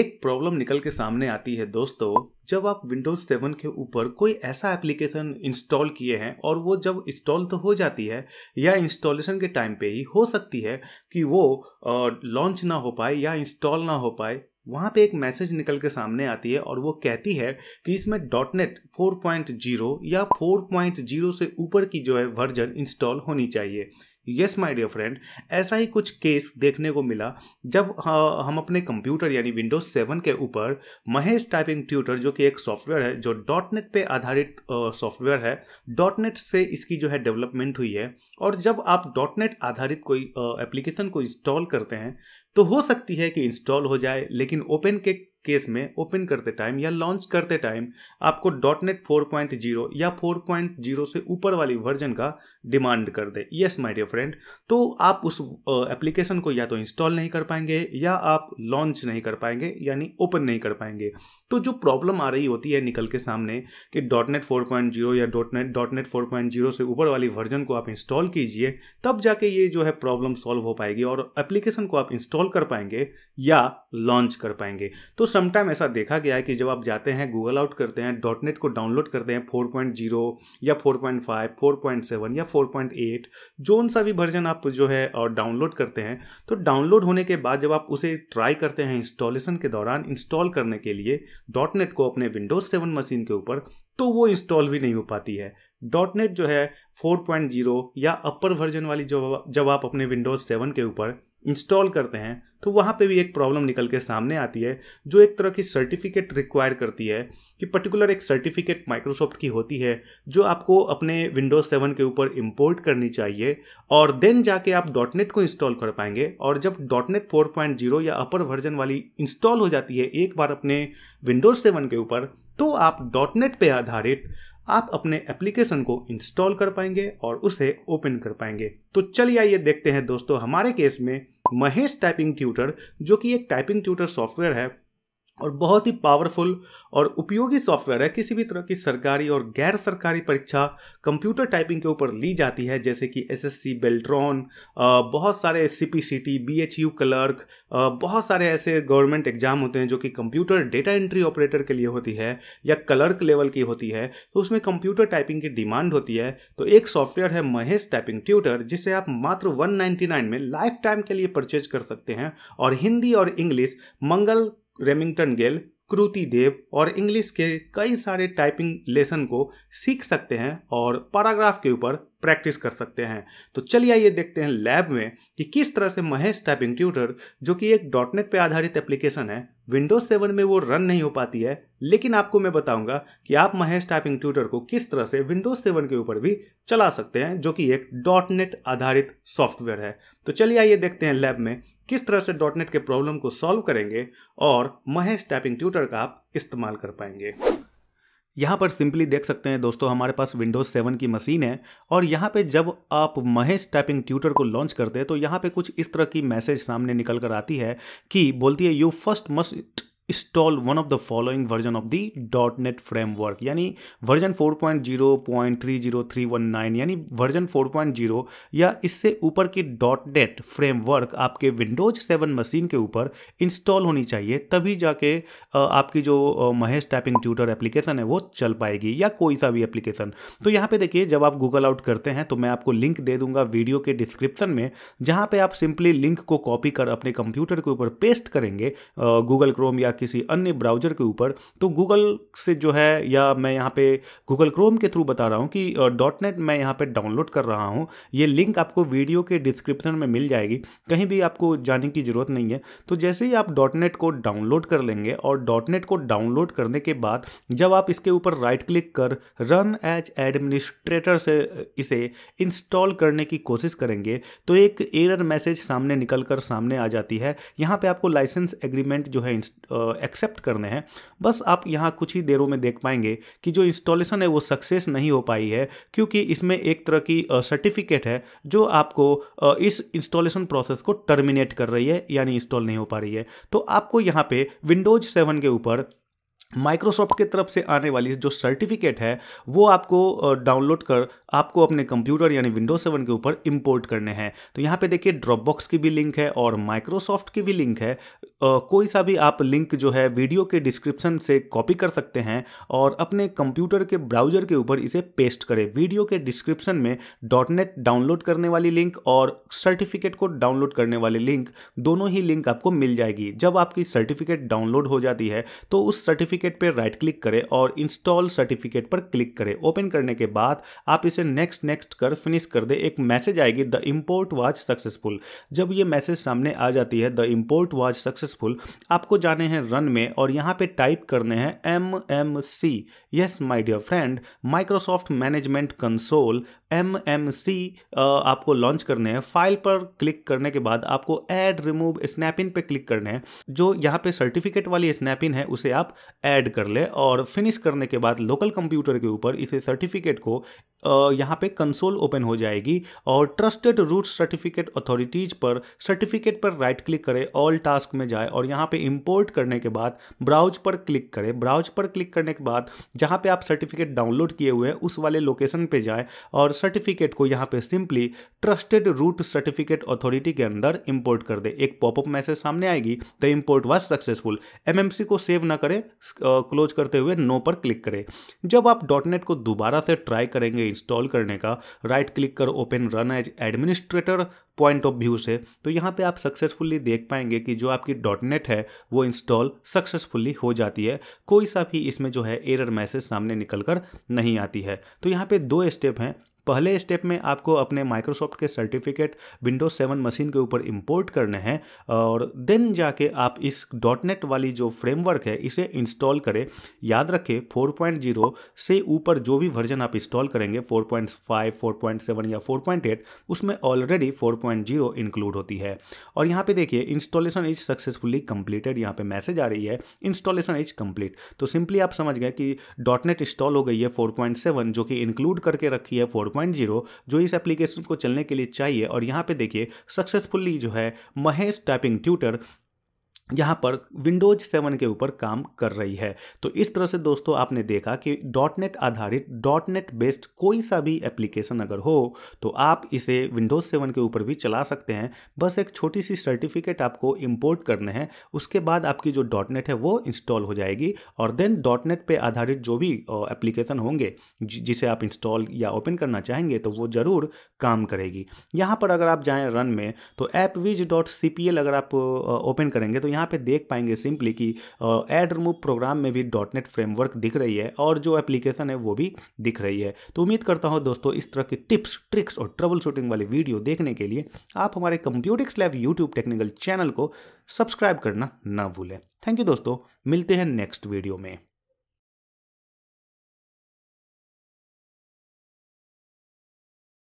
एक प्रॉब्लम निकल के सामने आती है दोस्तों जब आप विंडोज सेवन के ऊपर कोई ऐसा एप्लीकेशन इंस्टॉल किए हैं और वो जब इंस्टॉल तो हो जाती है या इंस्टॉलेशन के टाइम पे ही हो सकती है कि वो लॉन्च ना हो पाए या इंस्टॉल ना हो पाए वहाँ पे एक मैसेज निकल के सामने आती है और वो कहती है कि इसमें डॉट नेट फोर या फोर से ऊपर की जो है वर्जन इंस्टॉल होनी चाहिए यस माय डियर फ्रेंड ऐसा ही कुछ केस देखने को मिला जब हाँ, हम अपने कंप्यूटर यानी विंडोज सेवन के ऊपर महेश टाइपिंग ट्यूटर जो कि एक सॉफ्टवेयर है जो डॉट नेट पर आधारित सॉफ्टवेयर है डॉट नेट से इसकी जो है डेवलपमेंट हुई है और जब आप डॉट नेट आधारित कोई एप्लीकेशन को इंस्टॉल करते हैं तो हो सकती है कि इंस्टॉल हो जाए लेकिन ओपन के केस में ओपन करते टाइम या लॉन्च करते टाइम आपको dot net four point zero या फोर पॉइंट जीरो से ऊपर वाली वर्जन का डिमांड कर दे येस माय डियर फ्रेंड तो आप उस एप्लीकेशन को या तो इंस्टॉल नहीं कर पाएंगे या आप लॉन्च नहीं कर पाएंगे यानी ओपन नहीं कर पाएंगे तो जो प्रॉब्लम आ रही होती है निकल के सामने कि dot net four point zero या dot net dot net four point zero से ऊपर वाली वर्जन को आप इंस्टॉल कीजिए तब जाके ये जो है प्रॉब्लम सॉल्व हो पाएगी और एप्लीकेशन को आप इंस्टॉल इंस्टॉल कर पाएंगे या लॉन्च कर पाएंगे तो समटाइम ऐसा देखा गया है कि जब आप जाते हैं गूगल आउट करते हैं डॉट नेट को डाउनलोड करते हैं 4.0 या 4.5 4.7 या 4.8 जोन सा भी वर्जन आप जो है और डाउनलोड करते हैं तो डाउनलोड होने के बाद जब आप उसे ट्राई करते हैं इंस्टॉलेशन के दौरान इंस्टॉल करने के लिए डॉट नेट को अपने विंडोज सेवन मशीन के ऊपर तो वो इंस्टॉल भी नहीं हो पाती है डॉट नेट जो है 4.0 या अपर वर्जन वाली जो जब आप अपने विंडोज़ सेवन के ऊपर इंस्टॉल करते हैं तो वहाँ पे भी एक प्रॉब्लम निकल के सामने आती है जो एक तरह की सर्टिफिकेट रिक्वायर करती है कि पर्टिकुलर एक सर्टिफिकेट माइक्रोसॉफ्ट की होती है जो आपको अपने विंडोज़ सेवन के ऊपर इंपोर्ट करनी चाहिए और देन जाके आप डॉट नेट को इंस्टॉल कर पाएंगे और जब dot net four point zero या अपर वर्जन वाली इंस्टॉल हो जाती है एक बार अपने विंडोज़ सेवन के ऊपर तो आप डॉट नेट पर आधारित आप अपने एप्लीकेशन को इंस्टॉल कर पाएंगे और उसे ओपन कर पाएंगे तो चलिए आइए देखते हैं दोस्तों हमारे केस में महेश टाइपिंग ट्यूटर जो कि एक टाइपिंग ट्यूटर सॉफ्टवेयर है और बहुत ही पावरफुल और उपयोगी सॉफ्टवेयर है किसी भी तरह की सरकारी और गैर सरकारी परीक्षा कंप्यूटर टाइपिंग के ऊपर ली जाती है जैसे कि एस एस सी बेल्ट्रॉन बहुत सारे C P C T B H U clerk बहुत सारे ऐसे गवर्नमेंट एग्जाम होते हैं जो कि कंप्यूटर डेटा एंट्री ऑपरेटर के लिए होती है या क्लर्क लेवल की होती है तो उसमें कंप्यूटर टाइपिंग की डिमांड होती है तो एक सॉफ्टवेयर है महेश टाइपिंग ट्यूटर जिसे आप मात्र वन में लाइफ टाइम के लिए परचेज कर सकते हैं और हिंदी और इंग्लिश मंगल रेमिंगटन गेल कृति देव और इंग्लिश के कई सारे टाइपिंग लेसन को सीख सकते हैं और पैराग्राफ के ऊपर प्रैक्टिस कर सकते हैं तो चलिए आइए देखते हैं लैब में कि किस तरह से महेश टाइपिंग ट्यूटर जो कि एक डॉटनेट पर आधारित एप्लीकेशन है विंडोज सेवन में वो रन नहीं हो पाती है लेकिन आपको मैं बताऊंगा कि आप महेश टाइपिंग ट्यूटर को किस तरह से विंडोज सेवन के ऊपर भी चला सकते हैं जो कि एक डॉटनेट आधारित सॉफ्टवेयर है तो चलिए आइए देखते हैं लैब में किस तरह से डॉटनेट के प्रॉब्लम को सॉल्व करेंगे और महेश टाइपिंग ट्यूटर का आप इस्तेमाल कर पाएंगे यहाँ पर सिंपली देख सकते हैं दोस्तों हमारे पास विंडोज़ सेवन की मशीन है और यहाँ पे जब आप महेश टाइपिंग ट्यूटर को लॉन्च करते हैं तो यहाँ पे कुछ इस तरह की मैसेज सामने निकल कर आती है कि बोलती है you first must install one of the following version of the dot net framework यानी वर्जन 4.0.30319 यानी वर्जन 4.0 या इससे ऊपर की डॉट नेट फ्रेमवर्क आपके विंडोज 7 मशीन के ऊपर इंस्टॉल होनी चाहिए तभी जाके आपकी जो महेश टाइपिंग ट्यूटर एप्लीकेशन है वो चल पाएगी या कोई सा भी एप्लीकेशन तो यहाँ पे देखिए जब आप गूगल आउट करते हैं तो मैं आपको लिंक दे दूंगा वीडियो के डिस्क्रिप्शन में जहाँ पे आप सिंपली लिंक को कॉपी कर अपने कंप्यूटर के ऊपर पेस्ट करेंगे गूगल क्रोम या किसी अन्य ब्राउज़र के ऊपर तो गूगल से जो है या मैं यहाँ पे गूगल क्रोम के थ्रू बता रहा हूँ कि डॉट नेट मैं यहाँ पे डाउनलोड कर रहा हूँ ये लिंक आपको वीडियो के डिस्क्रिप्शन में मिल जाएगी कहीं भी आपको जाने की ज़रूरत नहीं है तो जैसे ही आप डॉट नेट को डाउनलोड कर लेंगे और डॉट नेट को डाउनलोड करने के बाद जब आप इसके ऊपर राइट क्लिक कर रन एज एडमिनिस्ट्रेटर से इसे इंस्टॉल करने की कोशिश करेंगे तो एक एरर मैसेज सामने निकल कर सामने आ जाती है यहाँ पे आपको लाइसेंस एग्रीमेंट जो है एक्सेप्ट करने हैं बस आप यहाँ कुछ ही देरों में देख पाएंगे कि जो इंस्टॉलेशन है वो सक्सेस नहीं हो पाई है क्योंकि इसमें एक तरह की सर्टिफिकेट है जो आपको इस इंस्टॉलेशन प्रोसेस को टर्मिनेट कर रही है यानी इंस्टॉल नहीं हो पा रही है तो आपको यहाँ पे विंडोज सेवन के ऊपर माइक्रोसॉफ्ट की तरफ से आने वाली जो सर्टिफिकेट है वो आपको डाउनलोड कर आपको अपने कंप्यूटर यानी विंडोज सेवन के ऊपर इंपोर्ट करने हैं तो यहाँ पे देखिए ड्रॉपबॉक्स की भी लिंक है और माइक्रोसॉफ्ट की भी लिंक है कोई सा भी आप लिंक जो है वीडियो के डिस्क्रिप्शन से कॉपी कर सकते हैं और अपने कंप्यूटर के ब्राउजर के ऊपर इसे पेस्ट करें वीडियो के डिस्क्रिप्शन में डॉट डाउनलोड करने वाली लिंक और सर्टिफिकेट को डाउनलोड करने वाली लिंक दोनों ही लिंक आपको मिल जाएगी जब आपकी सर्टिफिकेट डाउनलोड हो जाती है तो उस सर्टिफिकेट सर्टिफिकेट पर राइट क्लिक करें और इंस्टॉल सर्टिफिकेट पर क्लिक करें ओपन करने के बाद आप इसे नेक्स्ट नेक्स्ट कर फिनिश कर दे एक मैसेज आएगी द इम्पोर्ट वॉच सक्सेसफुल जब ये मैसेज सामने आ जाती है द इम्पोर्ट वॉच सक्सेसफुल आपको जाने हैं रन में और यहाँ पे टाइप करने हैं M M C yes my dear friend Microsoft management console M M C आपको लॉन्च करने हैं फाइल पर क्लिक करने के बाद आपको एड रिमूव स्नैपिन पे क्लिक करने हैं जो यहाँ पे सर्टिफिकेट वाली स्नैपिन है उसे आप ऐड कर ले और फिनिश करने के बाद लोकल कंप्यूटर के ऊपर इसे सर्टिफिकेट को यहाँ पे कंसोल ओपन हो जाएगी और ट्रस्टेड रूट सर्टिफिकेट अथॉरिटीज़ पर सर्टिफिकेट पर राइट क्लिक करें ऑल टास्क में जाए और यहाँ पे इंपोर्ट करने के बाद ब्राउज पर क्लिक करें ब्राउज पर क्लिक करने के बाद जहाँ पे आप सर्टिफिकेट डाउनलोड किए हुए हैं उस वाले लोकेशन पे जाए और सर्टिफिकेट को यहाँ पे simply trusted root certificate authority के अंदर इम्पोर्ट कर दे एक पॉपअप मैसेज सामने आएगी the import was successful M को सेव ना करें क्लोज करते हुए नो पर क्लिक करें जब आप डॉट को दोबारा से ट्राई करेंगे इंस्टॉल करने का राइट क्लिक कर open run as administrator point of view से तो यहाँ पे आप सक्सेसफुली देख पाएंगे कि जो आपकी डॉट नेट है वो इंस्टॉल सक्सेसफुली हो जाती है कोई सा भी इसमें जो है एरर मैसेज सामने निकल कर नहीं आती है तो यहाँ पे दो स्टेप हैं पहले स्टेप में आपको अपने माइक्रोसॉफ्ट के सर्टिफिकेट विंडोज सेवन मशीन के ऊपर इंपोर्ट करने हैं और देन जाके आप इस डॉट नेट वाली जो फ्रेमवर्क है इसे इंस्टॉल करें याद रखें फोर पॉइंट जीरो से ऊपर जो भी वर्जन आप इंस्टॉल करेंगे four four point five point seven या फोर पॉइंट एट उसमें already four point zero include होती है और यहाँ पे देखिए इंस्टॉलेशन इज सक्सेसफुली कंप्लीटेड यहाँ पे मैसेज आ रही है इंस्टॉलेशन इज कंप्लीट तो सिंपली आप समझ गए कि डॉट नेट इंस्टॉल हो गई है फोर जो कि इंक्लूड करके रखी है फोर 4.0 जो इस एप्लीकेशन को चलने के लिए चाहिए और यहाँ पे देखिए सक्सेसफुली जो है महेश टाइपिंग ट्यूटर यहाँ पर विंडोज 7 के ऊपर काम कर रही है तो इस तरह से दोस्तों आपने देखा कि डॉट नेट आधारित डॉट नेट बेस्ड कोई सा भी एप्लीकेशन अगर हो तो आप इसे विंडोज 7 के ऊपर भी चला सकते हैं बस एक छोटी सी सर्टिफिकेट आपको इंपोर्ट करने हैं उसके बाद आपकी जो डॉट नेट है वो इंस्टॉल हो जाएगी और देन डॉट नेट पर आधारित जो भी एप्लीकेशन होंगे जिसे आप इंस्टॉल या ओपन करना चाहेंगे तो वो ज़रूर काम करेगी यहाँ पर अगर आप जाएँ रन में तो ऐप अगर आप ओपन करेंगे तो यहाँ यहाँ पे देख पाएंगे सिंपली कि एड रिमूव प्रोग्राम में भी डॉट नेट फ्रेमवर्क दिख रही है और जो एप्लीकेशन है वो भी दिख रही है तो उम्मीद करता हूँ दोस्तों इस तरह की टिप्स ट्रिक्स और ट्रबल शूटिंग वाली वीडियो देखने के लिए आप हमारे Computics lab YouTube technical channel को सब्सक्राइब करना ना भूलें थैंक यू दोस्तों मिलते हैं नेक्स्ट वीडियो में